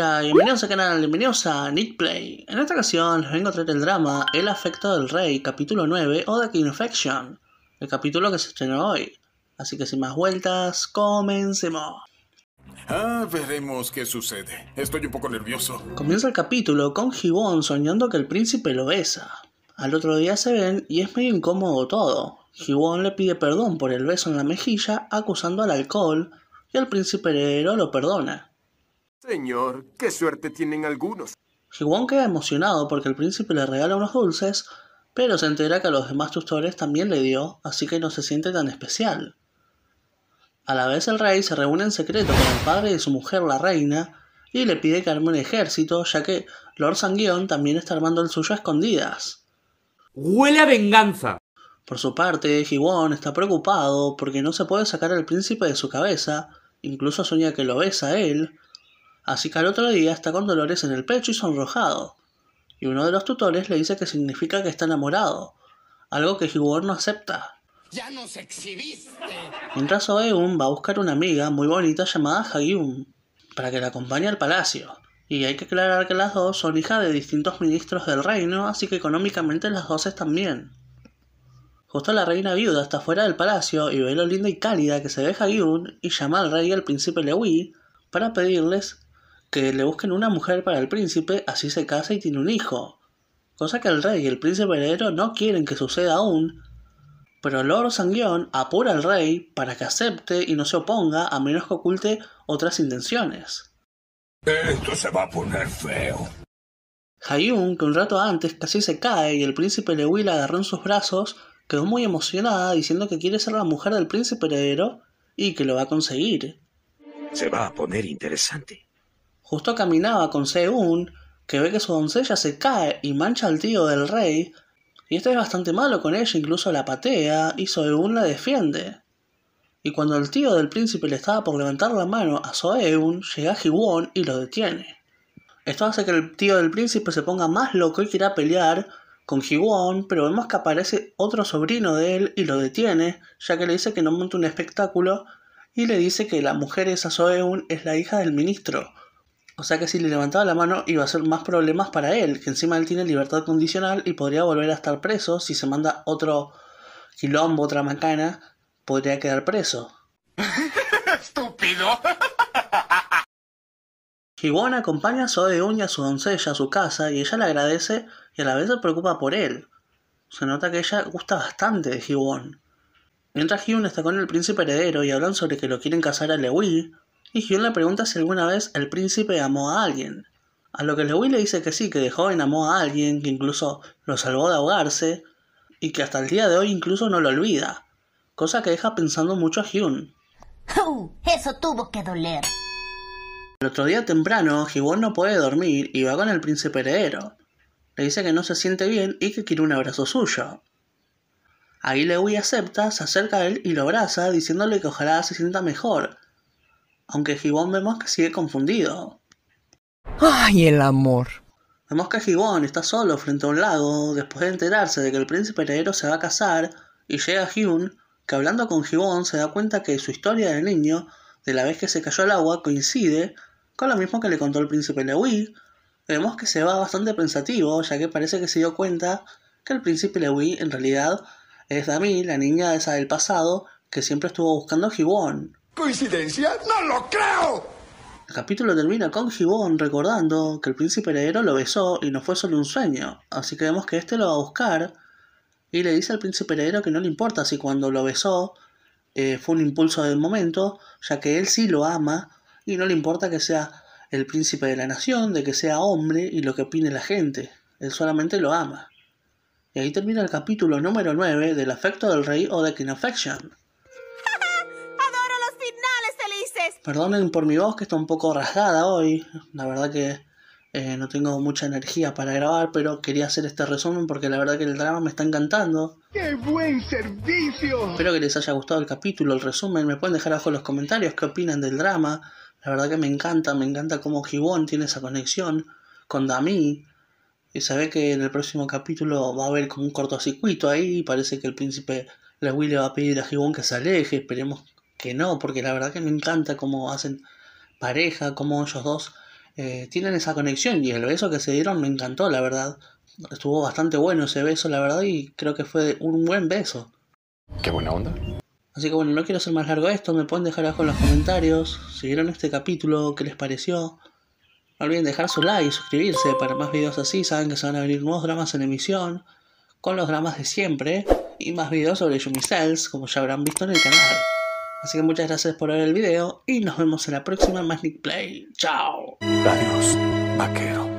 Hola, bienvenidos al canal, bienvenidos a Nick Play. En esta ocasión les vengo a traer el drama El afecto del rey, capítulo 9 o The King Infection, el capítulo que se estrenó hoy. Así que sin más vueltas, comencemos. Ah, veremos qué sucede. Estoy un poco nervioso. Comienza el capítulo con Gibón soñando que el príncipe lo besa. Al otro día se ven y es medio incómodo todo. Gibón le pide perdón por el beso en la mejilla acusando al alcohol y el príncipe heredero lo perdona. Señor, qué suerte tienen algunos. Jiwon queda emocionado porque el príncipe le regala unos dulces, pero se entera que a los demás tutores también le dio, así que no se siente tan especial. A la vez el rey se reúne en secreto con el padre de su mujer, la reina, y le pide que arme un ejército, ya que Lord Sanguión también está armando el suyo a escondidas. ¡Huele a venganza! Por su parte, Jiwon está preocupado porque no se puede sacar al príncipe de su cabeza, incluso sueña que lo besa a él, Así que al otro día está con dolores en el pecho y sonrojado. Y uno de los tutores le dice que significa que está enamorado, algo que Higor no acepta. ¡Ya nos exhibiste! Mientras Oeun va a buscar una amiga muy bonita llamada Hagyun, para que la acompañe al palacio. Y hay que aclarar que las dos son hijas de distintos ministros del reino, así que económicamente las dos están bien. Justo la reina viuda está fuera del palacio y ve lo linda y cálida que se ve Hagyun y llama al rey y al príncipe Lewi para pedirles que le busquen una mujer para el príncipe, así se casa y tiene un hijo. Cosa que el rey y el príncipe heredero no quieren que suceda aún. Pero loro Sanguion apura al rey para que acepte y no se oponga a menos que oculte otras intenciones. Esto se va a poner feo. Hayun, que un rato antes casi se cae y el príncipe Lewi la agarró en sus brazos, quedó muy emocionada diciendo que quiere ser la mujer del príncipe heredero y que lo va a conseguir. Se va a poner interesante. Justo caminaba con Seun, que ve que su doncella se cae y mancha al tío del rey, y este es bastante malo con ella, incluso la patea, y Soeun la defiende. Y cuando el tío del príncipe le estaba por levantar la mano a Soeun, llega jiwon y lo detiene. Esto hace que el tío del príncipe se ponga más loco y quiera pelear con Hee-Won, pero vemos que aparece otro sobrino de él y lo detiene, ya que le dice que no monte un espectáculo y le dice que la mujer esa Soeun es la hija del ministro, o sea que si le levantaba la mano iba a ser más problemas para él, que encima él tiene libertad condicional y podría volver a estar preso. Si se manda otro quilombo, otra macana, podría quedar preso. Estúpido. Gibbon acompaña a Zoe Uña, a su doncella a su casa y ella le agradece y a la vez se preocupa por él. Se nota que ella gusta bastante de Gibbon. Mientras Gibbon está con el príncipe heredero y hablan sobre que lo quieren casar a Lewis, y Hyun le pregunta si alguna vez el príncipe amó a alguien. A lo que Lewy le dice que sí, que de joven amó a alguien, que incluso lo salvó de ahogarse, y que hasta el día de hoy incluso no lo olvida. Cosa que deja pensando mucho a Hyun. eso tuvo que doler. El otro día temprano, Hyun no puede dormir y va con el príncipe heredero. Le dice que no se siente bien y que quiere un abrazo suyo. Ahí Lewi acepta, se acerca a él y lo abraza, diciéndole que ojalá se sienta mejor, aunque Gibón vemos que sigue confundido. ¡Ay, el amor! Vemos que Gibón está solo frente a un lago después de enterarse de que el príncipe heredero se va a casar y llega Hyun, que hablando con Gibón se da cuenta que su historia de niño, de la vez que se cayó al agua, coincide con lo mismo que le contó el príncipe Lewi. Vemos que se va bastante pensativo, ya que parece que se dio cuenta que el príncipe Lewi en realidad es Dami, la niña esa del pasado, que siempre estuvo buscando a Gibón. ¿Coincidencia? ¡No lo creo! El capítulo termina con Gibbon recordando que el príncipe heredero lo besó y no fue solo un sueño. Así que vemos que este lo va a buscar y le dice al príncipe heredero que no le importa si cuando lo besó eh, fue un impulso del momento, ya que él sí lo ama y no le importa que sea el príncipe de la nación, de que sea hombre y lo que opine la gente. Él solamente lo ama. Y ahí termina el capítulo número 9 del afecto del rey o de King Affection. Perdonen por mi voz que está un poco rasgada hoy. La verdad que eh, no tengo mucha energía para grabar, pero quería hacer este resumen porque la verdad que el drama me está encantando. ¡Qué buen servicio! Espero que les haya gustado el capítulo, el resumen. Me pueden dejar abajo en los comentarios qué opinan del drama. La verdad que me encanta, me encanta cómo Gibón tiene esa conexión con Dami. Y se ve que en el próximo capítulo va a haber como un cortocircuito ahí. Parece que el príncipe la Willy va a pedir a Gibón que se aleje. Esperemos que no, porque la verdad que me encanta cómo hacen pareja, cómo ellos dos eh, tienen esa conexión y el beso que se dieron me encantó, la verdad. Estuvo bastante bueno ese beso, la verdad, y creo que fue un buen beso. Qué buena onda. Así que bueno, no quiero ser más largo esto, me pueden dejar abajo en los comentarios si vieron este capítulo, qué les pareció. No olviden dejar su like y suscribirse para más videos así, saben que se van a abrir nuevos dramas en emisión, con los dramas de siempre, y más videos sobre Yumi Cells, como ya habrán visto en el canal. Así que muchas gracias por ver el video y nos vemos en la próxima Magic Play. ¡Chao! Adiós, vaquero.